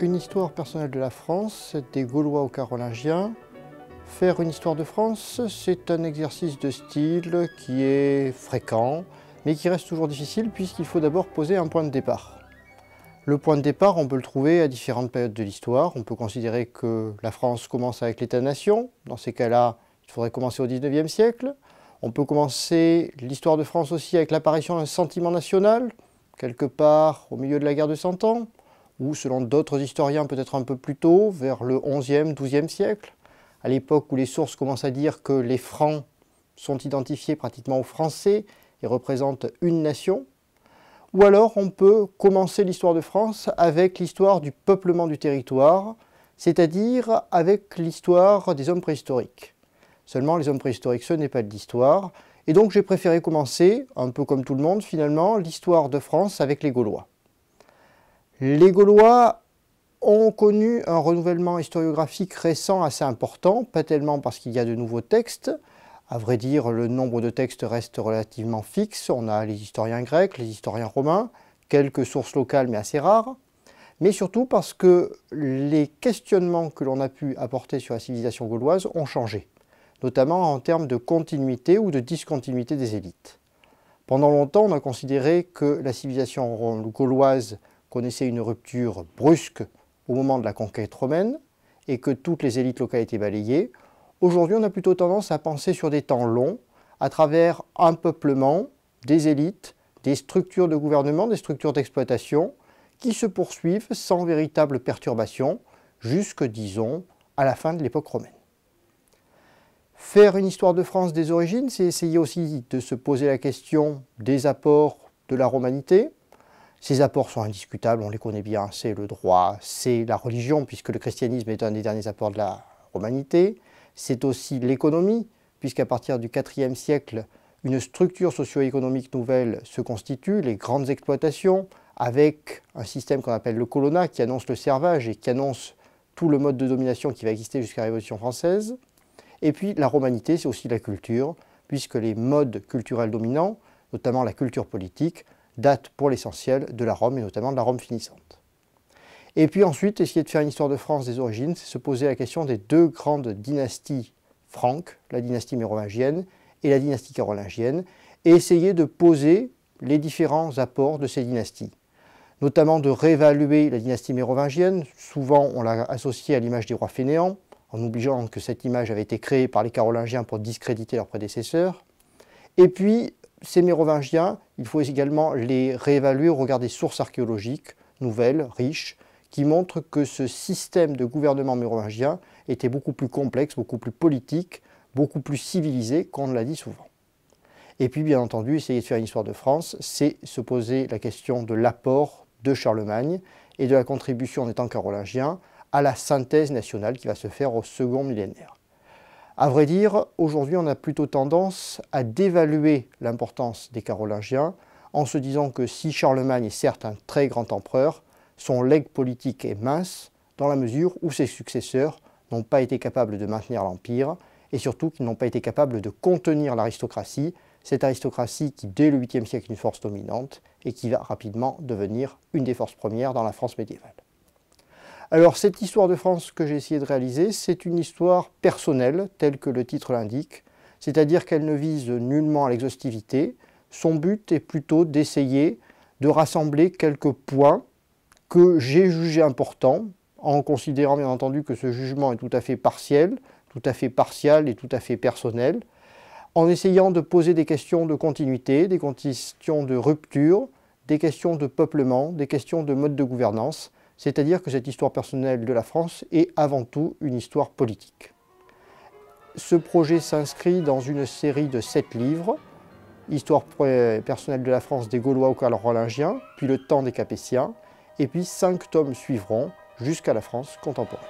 Une histoire personnelle de la France, des Gaulois aux Carolingiens. Faire une histoire de France, c'est un exercice de style qui est fréquent, mais qui reste toujours difficile puisqu'il faut d'abord poser un point de départ. Le point de départ, on peut le trouver à différentes périodes de l'histoire. On peut considérer que la France commence avec l'État-nation. Dans ces cas-là, il faudrait commencer au 19e siècle. On peut commencer l'histoire de France aussi avec l'apparition d'un sentiment national, quelque part au milieu de la guerre de Cent Ans ou selon d'autres historiens peut-être un peu plus tôt, vers le 11e, 12e siècle, à l'époque où les sources commencent à dire que les Francs sont identifiés pratiquement aux Français et représentent une nation, ou alors on peut commencer l'histoire de France avec l'histoire du peuplement du territoire, c'est-à-dire avec l'histoire des hommes préhistoriques. Seulement, les hommes préhistoriques, ce n'est pas de l'histoire, et donc j'ai préféré commencer, un peu comme tout le monde finalement, l'histoire de France avec les Gaulois. Les Gaulois ont connu un renouvellement historiographique récent assez important, pas tellement parce qu'il y a de nouveaux textes, à vrai dire, le nombre de textes reste relativement fixe. On a les historiens grecs, les historiens romains, quelques sources locales mais assez rares. Mais surtout parce que les questionnements que l'on a pu apporter sur la civilisation gauloise ont changé, notamment en termes de continuité ou de discontinuité des élites. Pendant longtemps, on a considéré que la civilisation gauloise connaissait une rupture brusque au moment de la conquête romaine et que toutes les élites locales étaient balayées, aujourd'hui on a plutôt tendance à penser sur des temps longs à travers un peuplement des élites, des structures de gouvernement, des structures d'exploitation qui se poursuivent sans véritable perturbation jusque, disons, à la fin de l'époque romaine. Faire une histoire de France des origines, c'est essayer aussi de se poser la question des apports de la romanité, ces apports sont indiscutables, on les connaît bien, c'est le droit, c'est la religion, puisque le christianisme est un des derniers apports de la romanité, c'est aussi l'économie, puisqu'à partir du IVe siècle, une structure socio-économique nouvelle se constitue, les grandes exploitations, avec un système qu'on appelle le colonna, qui annonce le servage et qui annonce tout le mode de domination qui va exister jusqu'à la Révolution française. Et puis la romanité, c'est aussi la culture, puisque les modes culturels dominants, notamment la culture politique, date pour l'essentiel de la Rome et notamment de la Rome finissante. Et puis ensuite, essayer de faire une histoire de France des origines, c'est se poser la question des deux grandes dynasties franques, la dynastie mérovingienne et la dynastie carolingienne, et essayer de poser les différents apports de ces dynasties, notamment de réévaluer la dynastie mérovingienne, souvent on l'a associée à l'image des rois fainéants, en oubliant que cette image avait été créée par les Carolingiens pour discréditer leurs prédécesseurs, et puis ces mérovingiens, il faut également les réévaluer au regard des sources archéologiques nouvelles, riches, qui montrent que ce système de gouvernement mérovingien était beaucoup plus complexe, beaucoup plus politique, beaucoup plus civilisé qu'on ne l'a dit souvent. Et puis, bien entendu, essayer de faire une histoire de France, c'est se poser la question de l'apport de Charlemagne et de la contribution en étant carolingien à la synthèse nationale qui va se faire au second millénaire. À vrai dire, aujourd'hui, on a plutôt tendance à dévaluer l'importance des Carolingiens en se disant que si Charlemagne est certes un très grand empereur, son legs politique est mince dans la mesure où ses successeurs n'ont pas été capables de maintenir l'Empire et surtout qu'ils n'ont pas été capables de contenir l'aristocratie, cette aristocratie qui dès le 8e siècle est une force dominante et qui va rapidement devenir une des forces premières dans la France médiévale. Alors cette histoire de France que j'ai essayé de réaliser, c'est une histoire personnelle, telle que le titre l'indique, c'est-à-dire qu'elle ne vise nullement à l'exhaustivité, son but est plutôt d'essayer de rassembler quelques points que j'ai jugés importants, en considérant bien entendu que ce jugement est tout à fait partiel, tout à fait partial et tout à fait personnel, en essayant de poser des questions de continuité, des questions de rupture, des questions de peuplement, des questions de mode de gouvernance, c'est-à-dire que cette histoire personnelle de la France est avant tout une histoire politique. Ce projet s'inscrit dans une série de sept livres, Histoire personnelle de la France des Gaulois au Carolingiens, puis Le temps des Capétiens, et puis cinq tomes suivront jusqu'à la France contemporaine.